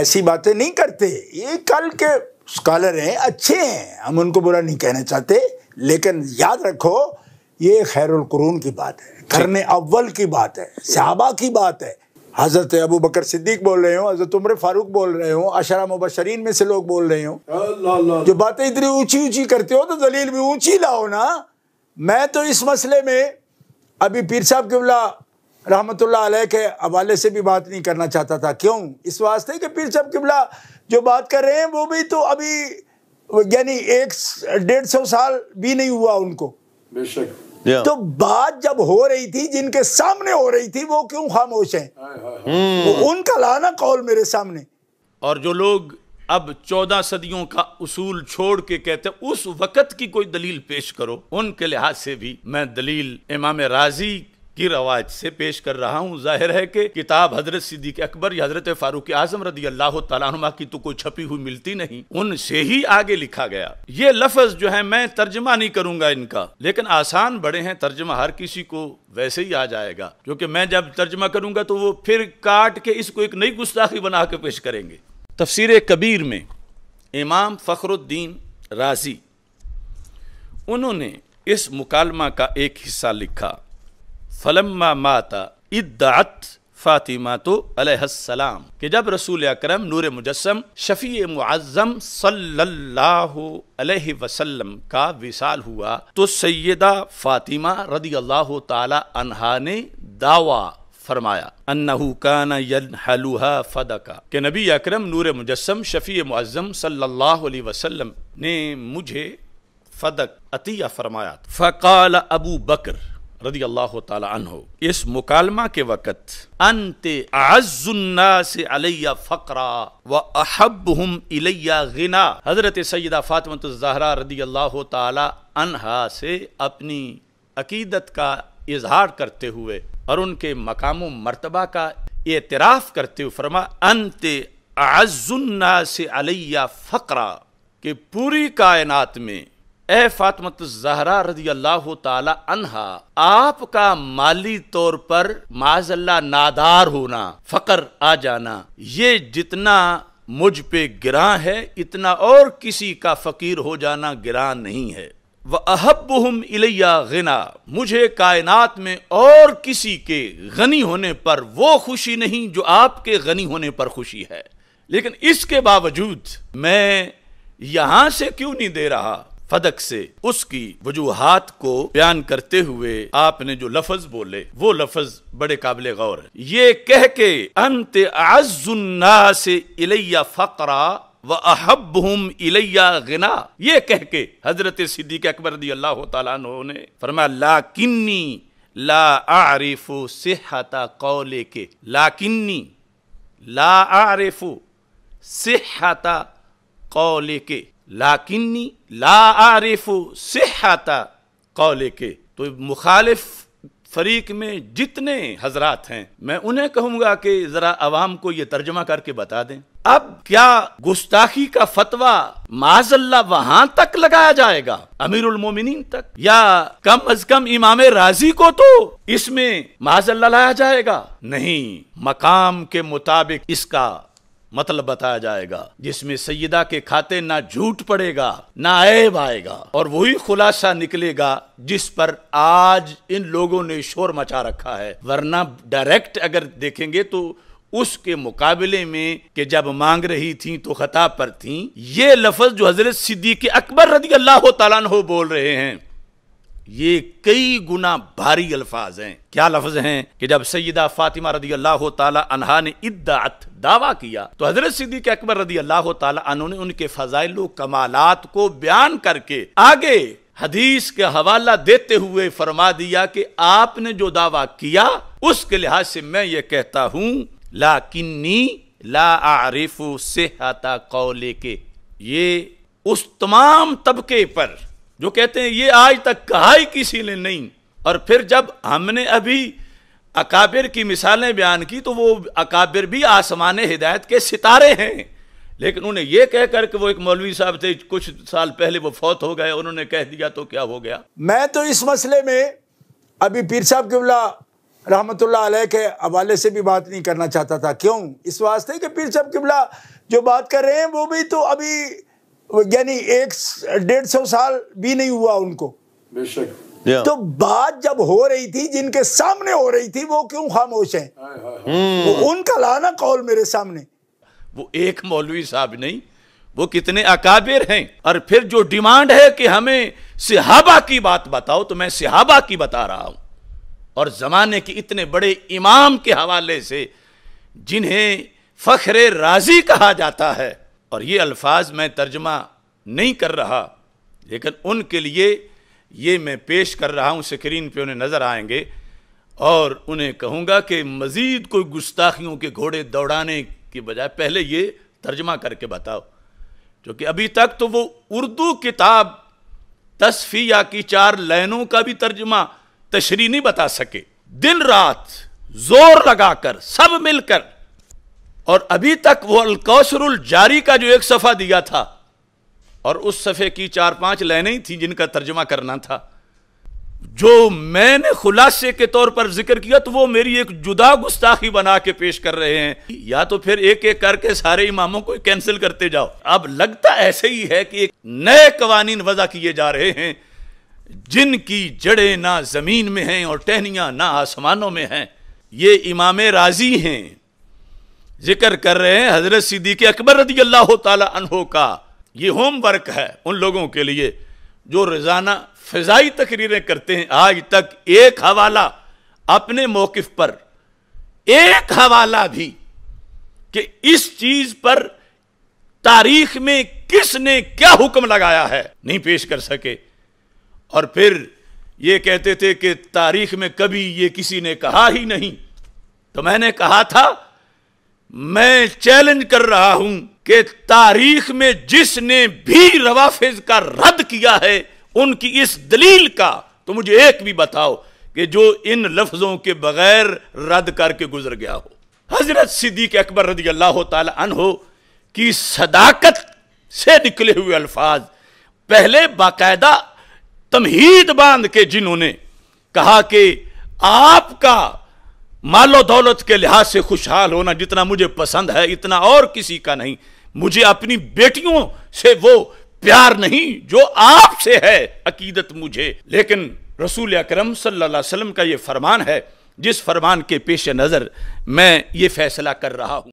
ऐसी बातें नहीं करते ये कल के स्कॉलर हैं अच्छे हैं हम उनको बुरा नहीं कहना चाहते लेकिन याद रखो ये खैरुल कुरून की बात है करने अव्वल की बात है सहाबा की बात है हज़रत अबू बकर सिद्दीक बोल रहे हो हज़रत उम्र फारूक बोल रहे हो अशरा मुबशरीन में से लोग बोल रहे हो जो बातें इतनी ऊंची ऊंची करते हो तो दलील भी ऊंची लाओ ना मैं तो इस मसले में अभी पीर साहब के रहमत के हवाले से भी बात नहीं करना चाहता था क्यों इस वास्ते कि पीर साहब किबला जो बात कर रहे हैं वो भी तो अभी यानी एक डेढ़ सौ साल भी नहीं हुआ उनको बेशक तो बात जब हो रही थी जिनके सामने हो रही थी वो क्यों खामोश है हम्म। उनका लाना कौल मेरे सामने और जो लोग अब चौदह सदियों का उसूल छोड़ के कहते उस वक़्त की कोई दलील पेश करो उनके लिहाज से भी मैं दलील इमाम राजी की रवायत से पेश कर रहा हूँ जाहिर है कि किताब हजरत सिद्दीक अकबर या हजरत फारूक आजम रदी अल्लाह तला की तो कोई छपी हुई मिलती नहीं उनसे ही आगे लिखा गया ये लफज जो है मैं तर्जमा नहीं करूंगा इनका लेकिन आसान बड़े हैं तर्जमा हर किसी को वैसे ही आ जाएगा क्योंकि मैं जब तर्जमा करूंगा तो वो फिर काट के इसको एक नई गुस्ताखी बना के पेश करेंगे तफसीर कबीर में इमाम फ़खरुद्दीन राजी उन्होंने इस मुकालमा का एक हिस्सा लिखा फलम्मा माता इद्दात फातिमा अलैहिस्सलाम कि जब रसूल अकरम नूर मुजस्म शफी मुआजम सल्लल्लाहु अलैहि वसल्लम का विशाल हुआ तो सैदा फातिमा रदी अल्लाह तहा ने दावा फरमाया अन्नहू काना यलहलुहा फदका के नबी अकरम नूर मुजस्म शफी मुआजम सल्लल्लाहु अलैहि वसल्लम ने मुझे फदक अतिया फरमाया फ़काल अबू बकर रदी अल्लाह तहो इस मुकालमा के वक़्त अंत अजुन्ना से अलैया फ़करा व अहब हम इलैया गिना हज़रत सैदा फ़ातमत जहरा रदी अल्लाह तहा से अपनी अकीदत का इजहार करते हुए और उनके मकाम मरतबा का एतराफ़ करते हुए फरमा अंत अजुन्ना से अलैया फ़करा के पूरी कायनात में ए फातमत जहरा रजी अल्लाह तहा आपका माली तौर पर माजल्ला नादार होना फकर आ जाना ये जितना मुझ पे गिरा है इतना और किसी का फकीर हो जाना गिरा नहीं है वह हम इलैया गना मुझे कायनात में और किसी के गनी होने पर वो खुशी नहीं जो आपके गनी होने पर खुशी है लेकिन इसके बावजूद मैं यहां से क्यों नहीं दे रहा फदक से उसकी वजूहत को बयान करते हुए आपने जो लफज बोले वो लफज बड़े काबिल गौर है ये कह के अंत अजुन्ना से इलैया फकरा व अहब हम इलैया गिना ये कह के हजरत सिद्दीक अकबर दी अल्लाह तु ने फरमाया ला किन्नी ला आरिफो सेहता कौले के ला किन्नी ला आरिफो सेहता कौले के लाकिन्नी ला आरिफ सिहता कौले के तो मुखालिफ फरीक में जितने हजरात हैं मैं उन्हें कहूंगा कि जरा आवाम को ये तर्जमा करके बता दें अब क्या गुस्ताखी का फतवा माजल्ला वहां तक लगाया जाएगा अमीरुल मोमिनीन तक या कम अज कम इमाम राजी को तो इसमें माजल्ला लाया जाएगा नहीं मकाम के मुताबिक इसका मतलब बताया जाएगा जिसमें सैयदा के खाते ना झूठ पड़ेगा ना ऐब आएगा और वही खुलासा निकलेगा जिस पर आज इन लोगों ने शोर मचा रखा है वरना डायरेक्ट अगर देखेंगे तो उसके मुकाबले में कि जब मांग रही थी तो खताब पर थी ये लफज जो हजरत सिद्दीक अकबर रदी अल्लाह तला बोल रहे हैं ये कई गुना भारी अल्फाज हैं क्या लफ्ज हैं कि जब सैदा फातिमा रदी अल्लाह तहा ने इद्दत दावा किया तो हजरत सिद्दीक अकबर रदी अल्लाह तहों ने उनके फजाइल कमालात को बयान करके आगे हदीस के हवाला देते हुए फरमा दिया कि आपने जो दावा किया उसके लिहाज से मैं ये कहता हूं ला किन्नी ला आरिफ सेहता कौले के ये उस तमाम तबके पर जो कहते हैं ये आज तक कहा ही किसी ने नहीं और फिर जब हमने अभी अकाबिर की मिसालें बयान की तो वो अकाबिर भी आसमान हिदायत के सितारे हैं लेकिन उन्हें यह कह कहकर के वो एक मौलवी साहब थे कुछ साल पहले वो फौत हो गए उन्होंने कह दिया तो क्या हो गया मैं तो इस मसले में अभी पीर साहब किबला रहमत के हवाले से भी बात नहीं करना चाहता था क्यों इस वास्ते कि पीर साहब किबला जो बात कर रहे हैं वो भी तो अभी यानी एक डेढ़ सौ साल भी नहीं हुआ उनको बेशक तो बात जब हो रही थी जिनके सामने हो रही थी वो क्यों खामोश हैं हम्म। वो उनका लाना कॉल मेरे सामने वो एक मौलवी साहब नहीं वो कितने अकाबिर हैं और फिर जो डिमांड है कि हमें सिहाबा की बात बताओ तो मैं सिहाबा की बता रहा हूं और जमाने के इतने बड़े इमाम के हवाले से जिन्हें फखरे राजी कहा जाता है और ये अल्फाज मैं तर्जमा नहीं कर रहा लेकिन उनके लिए ये मैं पेश कर रहा हूँ स्क्रीन पे उन्हें नज़र आएंगे और उन्हें कहूँगा कि मज़ीद कोई गुस्ताखियों के घोड़े दौड़ाने के बजाय पहले ये तर्जमा करके बताओ क्योंकि अभी तक तो वो उर्दू किताब तस्फिया की चार लाइनों का भी तर्जमा तशरी नहीं बता सके दिन रात जोर लगाकर सब मिलकर और अभी तक वो अलकौसरुल जारी का जो एक सफ़ा दिया था और उस सफ़े की चार पांच लाइनें थी जिनका तर्जमा करना था जो मैंने खुलासे के तौर पर जिक्र किया तो वो मेरी एक जुदा गुस्ताखी बना के पेश कर रहे हैं या तो फिर एक एक करके सारे इमामों को कैंसिल करते जाओ अब लगता ऐसे ही है कि एक नए कवानीन वजह किए जा रहे हैं जिनकी जड़ें ना जमीन में हैं और टहनियां ना आसमानों में हैं ये इमाम राजी हैं जिक्र कर रहे हैं हजरत सिद्दीक अकबर रदी अल्लाह तहो का ये होमवर्क है उन लोगों के लिए जो रोज़ाना फ़जाई तकरीरें करते हैं आज तक एक हवाला अपने मौकफ पर एक हवाला भी कि इस चीज़ पर तारीख में किसने क्या हुक्म लगाया है नहीं पेश कर सके और फिर ये कहते थे कि तारीख में कभी ये किसी ने कहा ही नहीं तो मैंने कहा था मैं चैलेंज कर रहा हूं कि तारीख में जिसने भी रवाफिज का रद्द किया है उनकी इस दलील का तो मुझे एक भी बताओ कि जो इन लफ्जों के बगैर रद्द करके गुजर गया हो हजरत सिद्दीक अकबर रदी अल्लाह तहो की सदाकत से निकले हुए अल्फाज पहले बाकायदा तमहीद बांध के जिन्होंने कहा कि आपका मालो दौलत के लिहाज से खुशहाल होना जितना मुझे पसंद है इतना और किसी का नहीं मुझे अपनी बेटियों से वो प्यार नहीं जो आपसे है अकीदत मुझे लेकिन रसूल अक्रम सल्लल्लाहु का ये फरमान है जिस फरमान के पेश नज़र मैं ये फैसला कर रहा हूँ